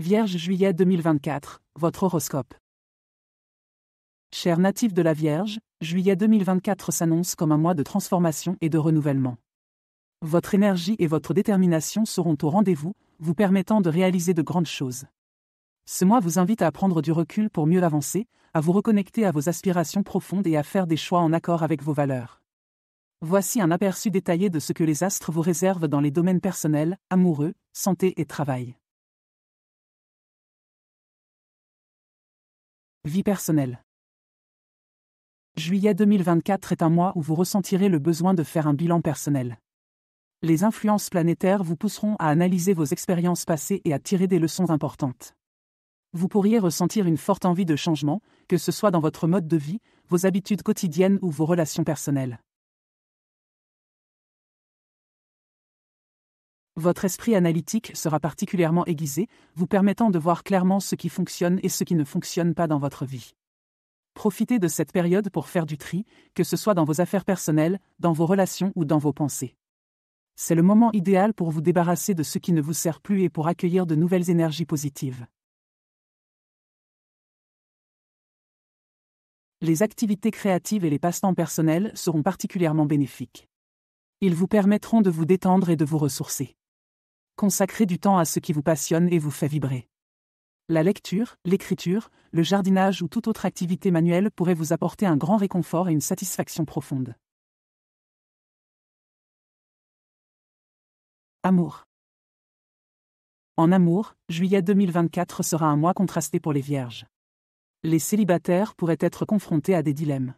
Vierge juillet 2024, votre horoscope. Chers natifs de la Vierge, juillet 2024 s'annonce comme un mois de transformation et de renouvellement. Votre énergie et votre détermination seront au rendez-vous, vous permettant de réaliser de grandes choses. Ce mois vous invite à prendre du recul pour mieux avancer, à vous reconnecter à vos aspirations profondes et à faire des choix en accord avec vos valeurs. Voici un aperçu détaillé de ce que les astres vous réservent dans les domaines personnels, amoureux, santé et travail. Vie personnelle. Juillet 2024 est un mois où vous ressentirez le besoin de faire un bilan personnel. Les influences planétaires vous pousseront à analyser vos expériences passées et à tirer des leçons importantes. Vous pourriez ressentir une forte envie de changement, que ce soit dans votre mode de vie, vos habitudes quotidiennes ou vos relations personnelles. Votre esprit analytique sera particulièrement aiguisé, vous permettant de voir clairement ce qui fonctionne et ce qui ne fonctionne pas dans votre vie. Profitez de cette période pour faire du tri, que ce soit dans vos affaires personnelles, dans vos relations ou dans vos pensées. C'est le moment idéal pour vous débarrasser de ce qui ne vous sert plus et pour accueillir de nouvelles énergies positives. Les activités créatives et les passe-temps personnels seront particulièrement bénéfiques. Ils vous permettront de vous détendre et de vous ressourcer. Consacrez du temps à ce qui vous passionne et vous fait vibrer. La lecture, l'écriture, le jardinage ou toute autre activité manuelle pourrait vous apporter un grand réconfort et une satisfaction profonde. Amour. En amour, juillet 2024 sera un mois contrasté pour les vierges. Les célibataires pourraient être confrontés à des dilemmes.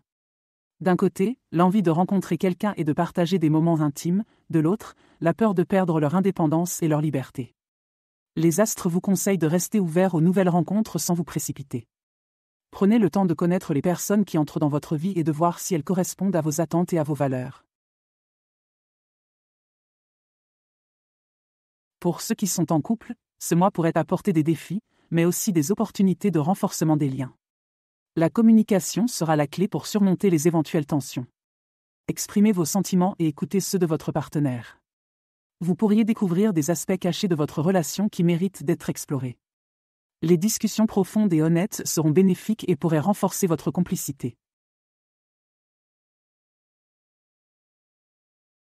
D'un côté, l'envie de rencontrer quelqu'un et de partager des moments intimes, de l'autre, la peur de perdre leur indépendance et leur liberté. Les astres vous conseillent de rester ouvert aux nouvelles rencontres sans vous précipiter. Prenez le temps de connaître les personnes qui entrent dans votre vie et de voir si elles correspondent à vos attentes et à vos valeurs. Pour ceux qui sont en couple, ce mois pourrait apporter des défis, mais aussi des opportunités de renforcement des liens. La communication sera la clé pour surmonter les éventuelles tensions. Exprimez vos sentiments et écoutez ceux de votre partenaire. Vous pourriez découvrir des aspects cachés de votre relation qui méritent d'être explorés. Les discussions profondes et honnêtes seront bénéfiques et pourraient renforcer votre complicité.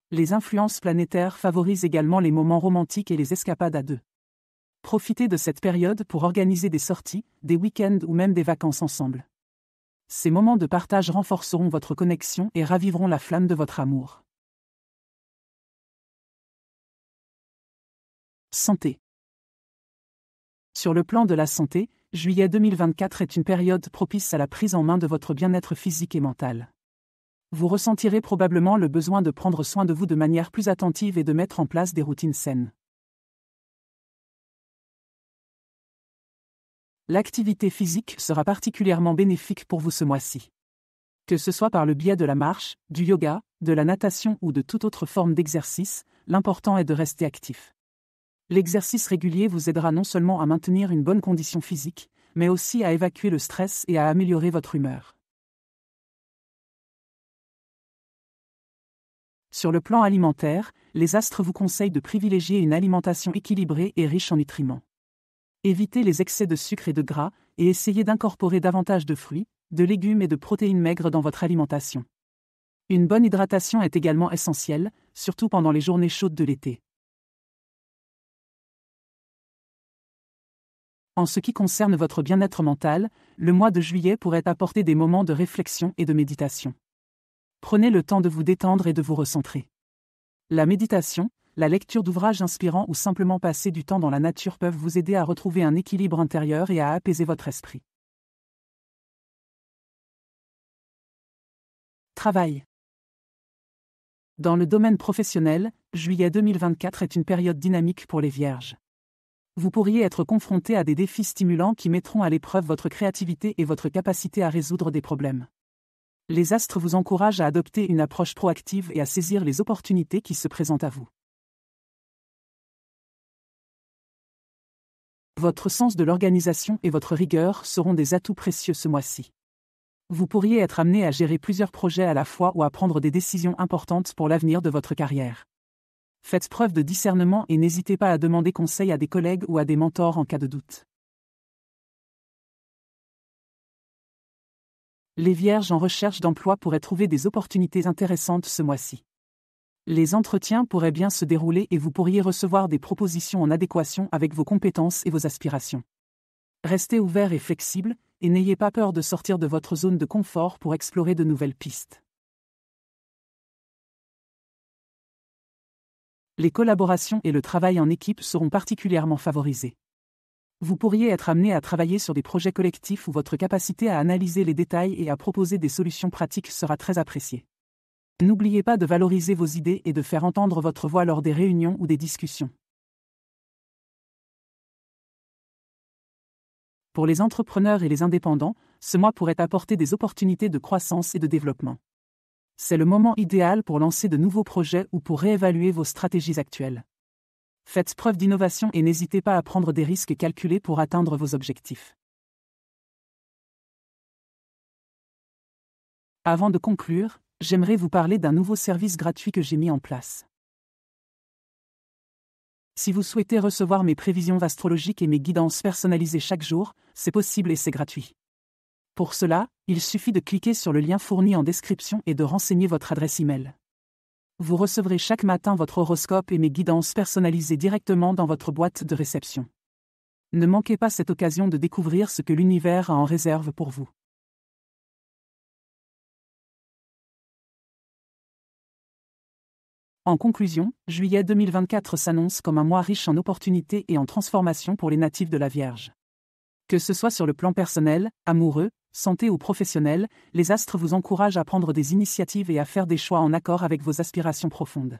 Les influences planétaires favorisent également les moments romantiques et les escapades à deux. Profitez de cette période pour organiser des sorties, des week-ends ou même des vacances ensemble. Ces moments de partage renforceront votre connexion et raviveront la flamme de votre amour. Santé. Sur le plan de la santé, juillet 2024 est une période propice à la prise en main de votre bien-être physique et mental. Vous ressentirez probablement le besoin de prendre soin de vous de manière plus attentive et de mettre en place des routines saines. L'activité physique sera particulièrement bénéfique pour vous ce mois-ci. Que ce soit par le biais de la marche, du yoga, de la natation ou de toute autre forme d'exercice, l'important est de rester actif. L'exercice régulier vous aidera non seulement à maintenir une bonne condition physique, mais aussi à évacuer le stress et à améliorer votre humeur. Sur le plan alimentaire, les astres vous conseillent de privilégier une alimentation équilibrée et riche en nutriments. Évitez les excès de sucre et de gras, et essayez d'incorporer davantage de fruits, de légumes et de protéines maigres dans votre alimentation. Une bonne hydratation est également essentielle, surtout pendant les journées chaudes de l'été. En ce qui concerne votre bien-être mental, le mois de juillet pourrait apporter des moments de réflexion et de méditation. Prenez le temps de vous détendre et de vous recentrer. La méditation, la lecture d'ouvrages inspirants ou simplement passer du temps dans la nature peuvent vous aider à retrouver un équilibre intérieur et à apaiser votre esprit. Travail. Dans le domaine professionnel, juillet 2024 est une période dynamique pour les vierges. Vous pourriez être confronté à des défis stimulants qui mettront à l'épreuve votre créativité et votre capacité à résoudre des problèmes. Les astres vous encouragent à adopter une approche proactive et à saisir les opportunités qui se présentent à vous. Votre sens de l'organisation et votre rigueur seront des atouts précieux ce mois-ci. Vous pourriez être amené à gérer plusieurs projets à la fois ou à prendre des décisions importantes pour l'avenir de votre carrière. Faites preuve de discernement et n'hésitez pas à demander conseil à des collègues ou à des mentors en cas de doute. Les vierges en recherche d'emploi pourraient trouver des opportunités intéressantes ce mois-ci. Les entretiens pourraient bien se dérouler et vous pourriez recevoir des propositions en adéquation avec vos compétences et vos aspirations. Restez ouvert et flexible, et n'ayez pas peur de sortir de votre zone de confort pour explorer de nouvelles pistes. Les collaborations et le travail en équipe seront particulièrement favorisés. Vous pourriez être amené à travailler sur des projets collectifs où votre capacité à analyser les détails et à proposer des solutions pratiques sera très appréciée. N'oubliez pas de valoriser vos idées et de faire entendre votre voix lors des réunions ou des discussions. Pour les entrepreneurs et les indépendants, ce mois pourrait apporter des opportunités de croissance et de développement. C'est le moment idéal pour lancer de nouveaux projets ou pour réévaluer vos stratégies actuelles. Faites preuve d'innovation et n'hésitez pas à prendre des risques calculés pour atteindre vos objectifs. Avant de conclure, j'aimerais vous parler d'un nouveau service gratuit que j'ai mis en place. Si vous souhaitez recevoir mes prévisions astrologiques et mes guidances personnalisées chaque jour, c'est possible et c'est gratuit. Pour cela, il suffit de cliquer sur le lien fourni en description et de renseigner votre adresse e-mail. Vous recevrez chaque matin votre horoscope et mes guidances personnalisées directement dans votre boîte de réception. Ne manquez pas cette occasion de découvrir ce que l'univers a en réserve pour vous. En conclusion, juillet 2024 s'annonce comme un mois riche en opportunités et en transformations pour les natifs de la Vierge. Que ce soit sur le plan personnel, amoureux, santé ou professionnel, les astres vous encouragent à prendre des initiatives et à faire des choix en accord avec vos aspirations profondes.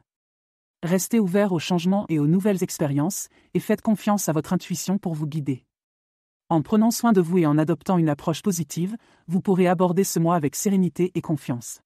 Restez ouverts aux changements et aux nouvelles expériences, et faites confiance à votre intuition pour vous guider. En prenant soin de vous et en adoptant une approche positive, vous pourrez aborder ce mois avec sérénité et confiance.